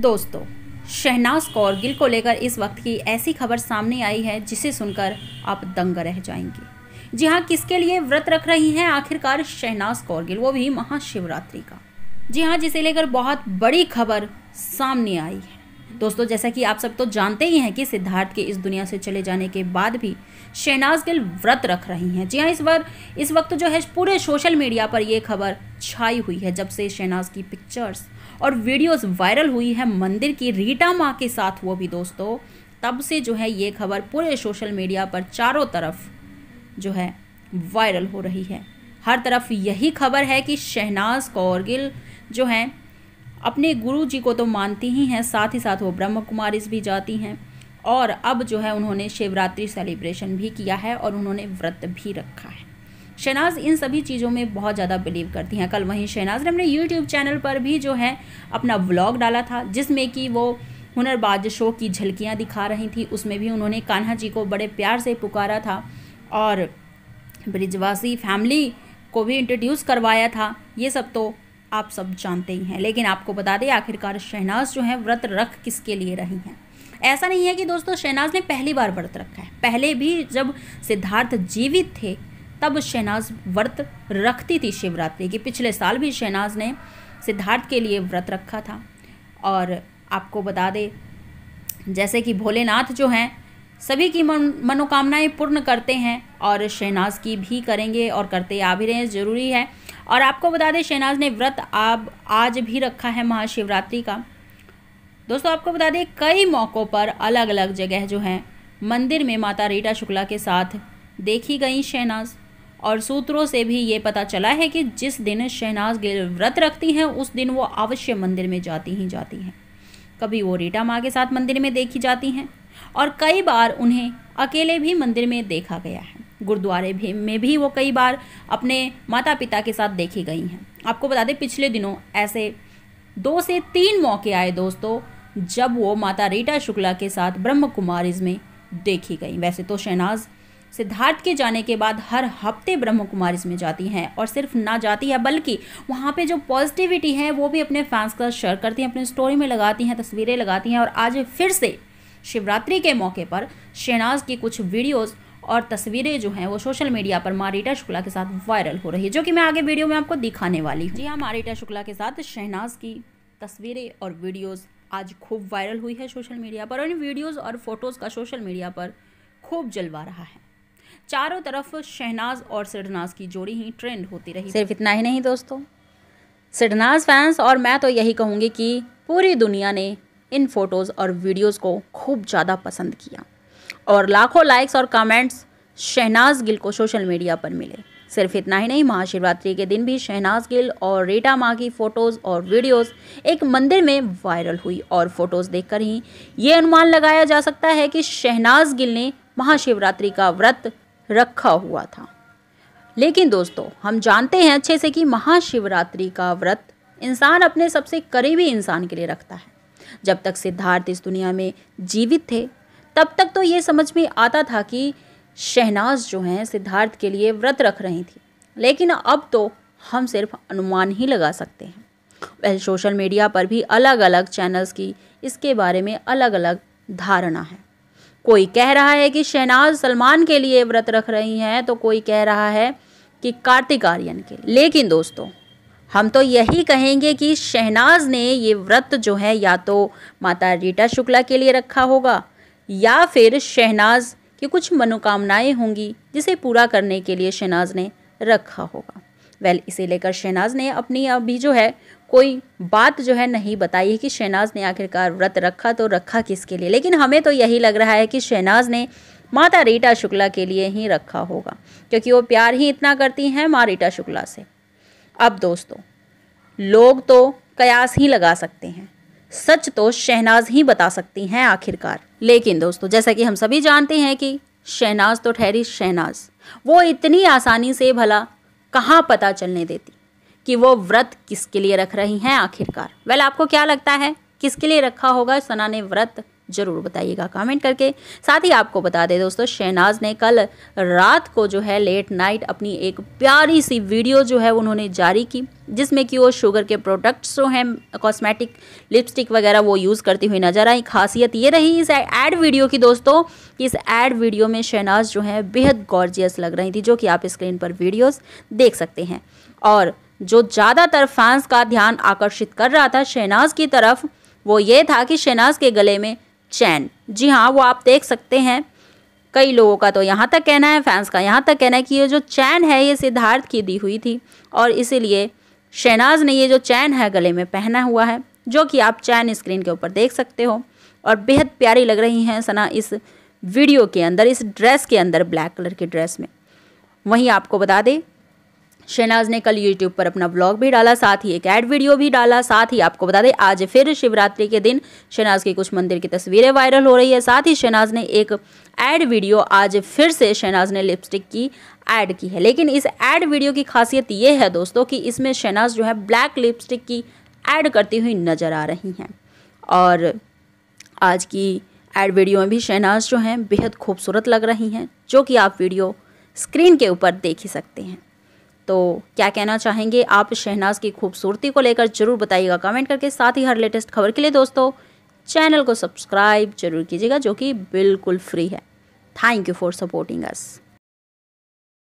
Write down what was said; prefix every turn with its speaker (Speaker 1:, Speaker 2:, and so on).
Speaker 1: दोस्तों शहनाज कौर गिल को लेकर इस वक्त की ऐसी खबर सामने आई है जिसे सुनकर आप दंग रह जाएंगे जी हाँ किसके लिए व्रत रख रही हैं आखिरकार शहनाज कौर गिल वो भी महाशिवरात्रि का जी हाँ जिसे लेकर बहुत बड़ी खबर सामने आई है दोस्तों जैसा कि आप सब तो जानते ही हैं कि सिद्धार्थ के इस दुनिया से चले जाने के बाद भी शहनाज गिल व्रत रख रही हैं जी हाँ इस बार इस वक्त जो है पूरे सोशल मीडिया पर ये खबर छाई हुई है जब से शहनाज की पिक्चर्स और वीडियोस वायरल हुई है मंदिर की रीटा माँ के साथ वो भी दोस्तों तब से जो है ये खबर पूरे सोशल मीडिया पर चारों तरफ जो है वायरल हो रही है हर तरफ यही खबर है कि शहनाज कौर गिल जो हैं अपने गुरु जी को तो मानती ही हैं साथ ही साथ वो ब्रह्म कुमारीज भी जाती हैं और अब जो है उन्होंने शिवरात्रि सेलिब्रेशन भी किया है और उन्होंने व्रत भी रखा है शहनाज इन सभी चीज़ों में बहुत ज़्यादा बिलीव करती हैं कल वहीं शहनाज ने अपने यूट्यूब चैनल पर भी जो है अपना व्लॉग डाला था जिसमें कि वो हुनरबाज शो की झलकियाँ दिखा रही थी उसमें भी उन्होंने कान्हा जी को बड़े प्यार से पुकारा था और ब्रिजवासी फैमिली को भी इंट्रोड्यूस करवाया था ये सब तो आप सब जानते ही हैं लेकिन आपको बता दें आखिरकार शहनाज जो है व्रत रख किसके लिए रही हैं ऐसा नहीं है कि दोस्तों शहनाज ने पहली बार व्रत रखा है पहले भी जब सिद्धार्थ जीवित थे तब शहनाज व्रत रखती थी शिवरात्रि की पिछले साल भी शहनाज ने सिद्धार्थ के लिए व्रत रखा था और आपको बता दें जैसे कि भोलेनाथ जो हैं सभी की मन, मनोकामनाएं पूर्ण करते हैं और शहनाज की भी करेंगे और करते आ भी रहे हैं ज़रूरी है और आपको बता दें शहनाज ने व्रत आप आज भी रखा है महाशिवरात्रि का दोस्तों आपको बता दें कई मौक़ों पर अलग अलग जगह जो हैं मंदिर में माता रीटा शुक्ला के साथ देखी गई शहनाज और सूत्रों से भी ये पता चला है कि जिस दिन शहनाज गिल व्रत रखती हैं उस दिन वो अवश्य मंदिर में जाती ही जाती हैं कभी वो रीटा माँ के साथ मंदिर में देखी जाती हैं और कई बार उन्हें अकेले भी मंदिर में देखा गया है गुरुद्वारे भी में भी वो कई बार अपने माता पिता के साथ देखी गई हैं आपको बता दें पिछले दिनों ऐसे दो से तीन मौके आए दोस्तों जब वो माता रीटा शुक्ला के साथ ब्रह्म कुमारीज में देखी गई वैसे तो शहनाज सिद्धार्थ के जाने के बाद हर हफ्ते ब्रह्म कुमारीज में जाती हैं और सिर्फ ना जाती है बल्कि वहाँ पे जो पॉजिटिविटी है वो भी अपने फैंस के साथ शेयर करती हैं अपने स्टोरी में लगाती हैं तस्वीरें लगाती हैं और आज फिर से शिवरात्रि के मौके पर शहनाज की कुछ वीडियोज़ और तस्वीरें जो हैं वो सोशल मीडिया पर मारिटा शुक्ला के साथ वायरल हो रही है जो कि मैं आगे वीडियो में आपको दिखाने वाली हूँ जी हाँ मारिटा शुक्ला के साथ शहनाज की तस्वीरें और वीडियोज़ आज खूब वायरल हुई है सोशल मीडिया पर और इन वीडियोज़ और फ़ोटोज़ का सोशल मीडिया पर खूब जलवा रहा है चारों तरफ शहनाज और सिडनाज की जोड़ी ही ट्रेंड होती रही सिर्फ इतना ही नहीं दोस्तों सिडनाज फैंस और मैं तो यही कहूँगी कि पूरी दुनिया ने इन फ़ोटोज़ और वीडियोज़ को खूब ज़्यादा पसंद किया और लाखों लाइक्स और कमेंट्स शहनाज गिल को सोशल मीडिया पर मिले सिर्फ इतना ही नहीं महाशिवरात्रि के दिन भी शहनाज गिल और रीटा माँ की फ़ोटोज़ और वीडियोस एक मंदिर में वायरल हुई और फ़ोटोज़ देखकर ही ये अनुमान लगाया जा सकता है कि शहनाज गिल ने महाशिवरात्रि का व्रत रखा हुआ था लेकिन दोस्तों हम जानते हैं अच्छे से कि महाशिवरात्रि का व्रत इंसान अपने सबसे करीबी इंसान के लिए रखता है जब तक सिद्धार्थ इस दुनिया में जीवित थे तब तक तो ये समझ में आता था कि शहनाज जो हैं सिद्धार्थ के लिए व्रत रख रही थी लेकिन अब तो हम सिर्फ अनुमान ही लगा सकते हैं वह सोशल मीडिया पर भी अलग अलग चैनल्स की इसके बारे में अलग अलग धारणा है कोई कह रहा है कि शहनाज सलमान के लिए व्रत रख रही हैं तो कोई कह रहा है कि कार्तिक आर्यन के लिए लेकिन दोस्तों हम तो यही कहेंगे कि शहनाज ने ये व्रत जो है या तो माता रीटा शुक्ला के लिए रखा होगा या फिर शहनाज की कुछ मनोकामनाएं होंगी जिसे पूरा करने के लिए शहनाज ने रखा होगा वेल इसे लेकर शहनाज ने अपनी अभी जो है कोई बात जो है नहीं बताई है कि शहनाज ने आखिरकार व्रत रखा तो रखा किसके लिए लेकिन हमें तो यही लग रहा है कि शहनाज ने माता रीटा शुक्ला के लिए ही रखा होगा क्योंकि वो प्यार ही इतना करती हैं माँ रीटा शुक्ला से अब दोस्तों लोग तो कयास ही लगा सकते हैं सच तो शहनाज ही बता सकती हैं आखिरकार लेकिन दोस्तों जैसा कि हम सभी जानते हैं कि शहनाज तो ठहरी शहनाज वो इतनी आसानी से भला कहाँ पता चलने देती कि वो व्रत किसके लिए रख रही हैं आखिरकार वेल आपको क्या लगता है किसके लिए रखा होगा सना ने व्रत ज़रूर बताइएगा कमेंट करके साथ ही आपको बता दें दोस्तों शहनाज ने कल रात को जो है लेट नाइट अपनी एक प्यारी सी वीडियो जो है उन्होंने जारी की जिसमें कि वो शुगर के प्रोडक्ट्स जो हैं कॉस्मेटिक लिपस्टिक वगैरह वो यूज़ करती हुई नज़र आई खासियत ये रही इस एड वीडियो की दोस्तों कि इस एड वीडियो में शहनाज जो है बेहद गॉर्जियस लग रही थी जो कि आप स्क्रीन पर वीडियोस देख सकते हैं और जो ज़्यादातर फैंस का ध्यान आकर्षित कर रहा था शहनाज की तरफ वो ये था कि शहनाज के गले में चैन जी हाँ वो आप देख सकते हैं कई लोगों का तो यहाँ तक कहना है फैंस का यहाँ तक कहना है कि ये जो चैन है ये सिद्धार्थ की दी हुई थी और इसीलिए शहनाज ने ये जो चैन है गले में पहना हुआ है जो कि आप चैन स्क्रीन के ऊपर देख सकते हो और बेहद प्यारी लग रही हैं सना इस वीडियो के अंदर इस ड्रेस के अंदर ब्लैक कलर की ड्रेस में वहीं आपको बता दें शहनाज ने कल यूट्यूब पर अपना ब्लॉग भी डाला साथ ही एक ऐड वीडियो भी डाला साथ ही आपको बता दें आज फिर शिवरात्रि के दिन शहनाज के कुछ मंदिर की तस्वीरें वायरल हो रही है साथ ही शहनाज ने एक ऐड वीडियो आज फिर से शहनाज ने लिपस्टिक की ऐड की है लेकिन इस ऐड वीडियो की खासियत ये है दोस्तों कि इसमें शहनाज जो है ब्लैक लिपस्टिक की ऐड करती हुई नज़र आ रही हैं और आज की एड वीडियो में भी शहनाज जो हैं बेहद खूबसूरत लग रही हैं जो कि आप वीडियो स्क्रीन के ऊपर देख ही सकते हैं तो क्या कहना चाहेंगे आप शहनाज की खूबसूरती को लेकर जरूर बताइएगा कमेंट करके साथ ही हर लेटेस्ट खबर के लिए दोस्तों चैनल को सब्सक्राइब जरूर कीजिएगा जो कि बिल्कुल फ्री है thank you for supporting us